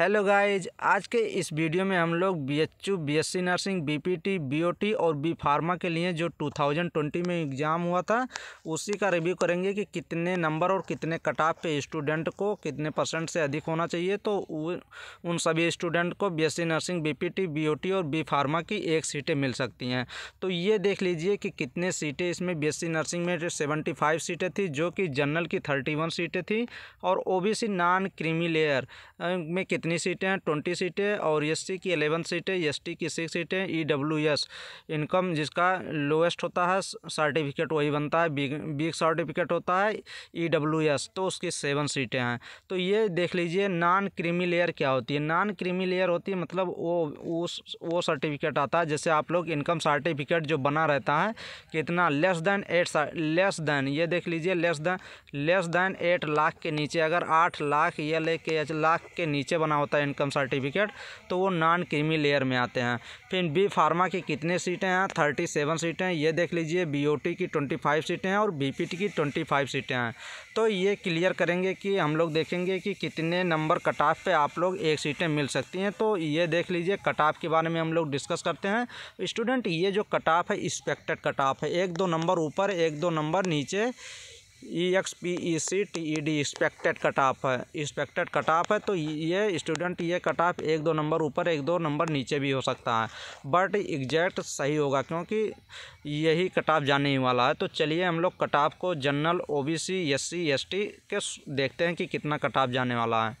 hello guys आज के इस वीडियो में हम लोग B H U B S C nursing B P T B O T और बी फार्मा के लिए जो 2020 में एग्ज़ाम हुआ था उसी का रिव्यू करेंगे कि कितने नंबर और कितने कट ऑफ पे स्टूडेंट को कितने परसेंट से अधिक होना चाहिए तो उन सभी स्टूडेंट को B S C nursing B P T B O T और बी फार्मा की एक सीटें मिल सकती हैं तो ये देख लीजिए कि कितने सीटें इसमें बी एस सी नर्सिंग में सेवेंटी फाइव सीटें थी जो कि जनरल की थर्टी वन सीटें थी और O B C non creamy layer में कितने कितनी सीटें हैं ट्वेंटी सीटें और एस की एलेवन सीटें एस की सिक्स सीटें ई इनकम जिसका लोएस्ट होता है सर्टिफिकेट वही बनता है बिग बिग सर्टिफिकेट होता है ई तो उसकी सेवन सीटें हैं तो ये देख लीजिए नॉन क्रीमी लेयर क्या होती है नॉन क्रीमी लेयर होती है मतलब वो उस वो सर्टिफिकेट आता है जैसे आप लोग इनकम सर्टिफिकेट जो बना रहता है कितना less than eight less than ये देख लीजिए less than less than eight lakh के नीचे अगर आठ लाख या लेके लाख के नीचे बना बना होता है इनकम सर्टिफिकेट तो वो नॉन क्रीमी लेयर में आते हैं फिर बी फार्मा की कितने सीटें हैं थर्टी सेवन सीटें हैं ये देख लीजिए बीओटी की ट्वेंटी फाइव सीटें हैं और बीपीटी की ट्वेंटी फाइव सीटें हैं तो ये क्लियर करेंगे कि हम लोग देखेंगे कि कितने नंबर कट ऑफ पर आप लोग एक सीटें मिल सकती हैं तो ये देख लीजिए कट ऑफ के बारे में हम लोग डिस्कस करते हैं स्टूडेंट ये जो कट ऑफ है एक्सपेक्टेड कट ऑफ है एक दो नंबर ऊपर एक दो नंबर नीचे E X P E C T E D expected cut off है एक्सपेक्टेड कट ऑफ है तो ये स्टूडेंट ये कट ऑफ एक दो नंबर ऊपर एक दो नंबर नीचे भी हो सकता है बट एग्जैक्ट सही होगा क्योंकि यही कट ऑफ जाने ही वाला है तो चलिए हम लोग कट ऑफ को general O B C S C S T के देखते हैं कि कितना कट ऑफ जाने वाला है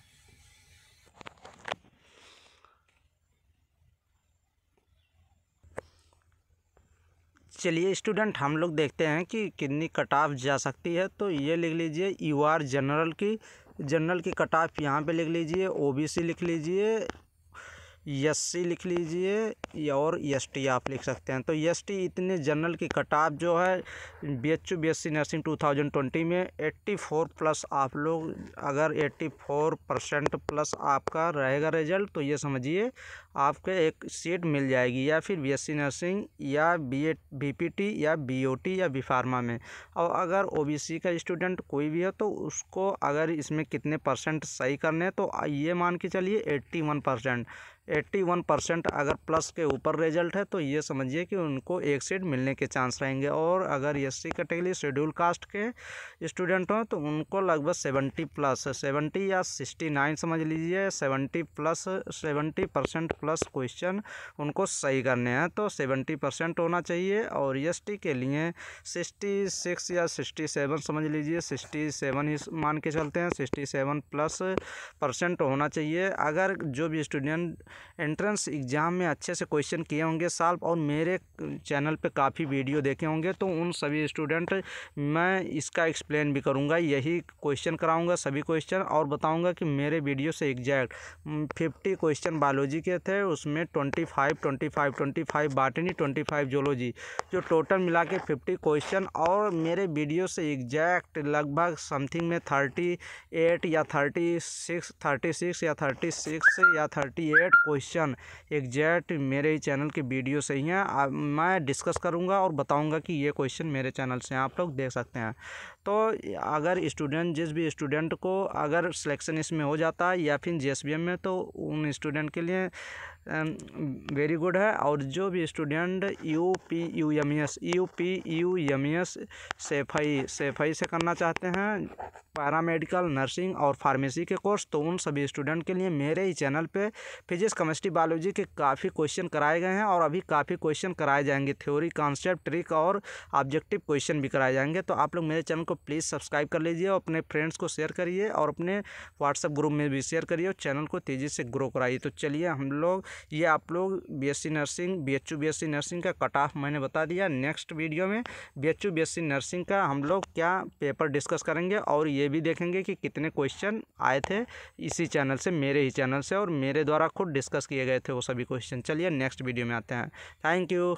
चलिए स्टूडेंट हम लोग देखते हैं कि कितनी कट ऑफ जा सकती है तो ये लिख लीजिए यू आर जनरल की जनरल की कट ऑफ यहाँ पर लिख लीजिए ओ बी सी लिख लीजिए एस सी लिख लीजिए और एस टी आप लिख सकते हैं तो एस टी इतने जनरल की कट ऑफ जो है B H U B S C nursing two thousand twenty में एट्टी फोर प्लस आप लोग अगर एट्टी फोर परसेंट प्लस आपका रहेगा रिजल्ट तो ये समझिए आपके एक सीट मिल जाएगी या फिर बी एस सी नर्सिंग या B A B P T या बी ओ टी या बी फार्मा में और अगर ओ बी सी का स्टूडेंट कोई भी है तो उसको अगर इसमें कितने परसेंट सही करने हैं तो ये मान के चलिए eighty one percent eighty one percent अगर प्लस के ऊपर रिजल्ट है तो ये समझिए कि उनको एक सीट मिलने के चांस रहेंगे और अगर S C category schedule caste के स्टूडेंट हों तो उनको लगभग सेवेंटी प्लस सेवेंटी या सिक्सटी नाइन समझ लीजिए seventy plus seventy percent plus question उनको सही करने हैं तो सेवेंटी परसेंट होना चाहिए और एस टी के लिए सिक्सटी सिक्स या सिक्सटी सेवन समझ लीजिए सिक्सटी सेवन ही मान के चलते हैं सिक्सटी सेवन प्लस परसेंट होना चाहिए अगर जो भी स्टूडेंट एंट्रेंस एग्ज़ाम में अच्छे से क्वेश्चन किए होंगे साल्व और मेरे चैनल पे काफ़ी वीडियो देखे होंगे तो उन सभी स्टूडेंट मैं इसका एक्सप्लेन भी करूँगा यही क्वेश्चन कराऊँगा सभी क्वेश्चन और बताऊँगा कि मेरे वीडियो से एग्जैक्ट फिफ्टी क्वेश्चन बायोलॉजी के थे उसमें twenty five twenty five twenty five botany twenty five zoology जो टोटल मिला के फिफ्टी क्वेश्चन और मेरे वीडियो से एग्जैक्ट लगभग समथिंग में थर्टी एट या थर्टी सिक्स थर्टी सिक्स या थर्टी सिक्स या थर्टी एट क्वेश्चन एग्जैक्ट मेरे ही चैनल के वीडियो से ही हैं मैं डिस्कस करूँगा और बताऊँगा कि ये क्वेश्चन मेरे चैनल से हैं आप लोग देख सकते हैं तो अगर स्टूडेंट जिस भी स्टूडेंट को अगर सिलेक्शन इसमें हो जाता है या फिर जे में तो उन स्टूडेंट के लिए वेरी um, गुड है और जो भी student U P U M S U P U M S Saifai Saifai से करना चाहते हैं पैरामेडिकल नर्सिंग और फार्मेसी के कोर्स तो उन सभी स्टूडेंट के लिए मेरे ही चैनल पे फिजिक्स केमिस्ट्री बायोलॉजी के काफ़ी क्वेश्चन कराए गए हैं और अभी काफ़ी क्वेश्चन कराए जाएंगे थ्योरी कॉन्सेप्ट ट्रिक और ऑब्जेक्टिव क्वेश्चन भी कराए जाएंगे तो आप लोग मेरे चैनल को प्लीज़ सब्सक्राइब कर लीजिए और अपने फ्रेंड्स को शेयर करिए और अपने व्हाट्सएप ग्रुप में भी शेयर करिए और चैनल को तेज़ी से ग्रो कराइए तो चलिए हम लोग ये आप लोग BSc nursing BHU BSc nursing का कट ऑफ मैंने बता दिया नेक्स्ट वीडियो में बीएचयू बीएससी नर्सिंग का हम लोग क्या पेपर डिस्कस करेंगे और ये भी देखेंगे कि कितने क्वेश्चन आए थे इसी चैनल से मेरे ही चैनल से और मेरे द्वारा खुद डिस्कस किए गए थे वो सभी क्वेश्चन चलिए नेक्स्ट वीडियो में आते हैं थैंक यू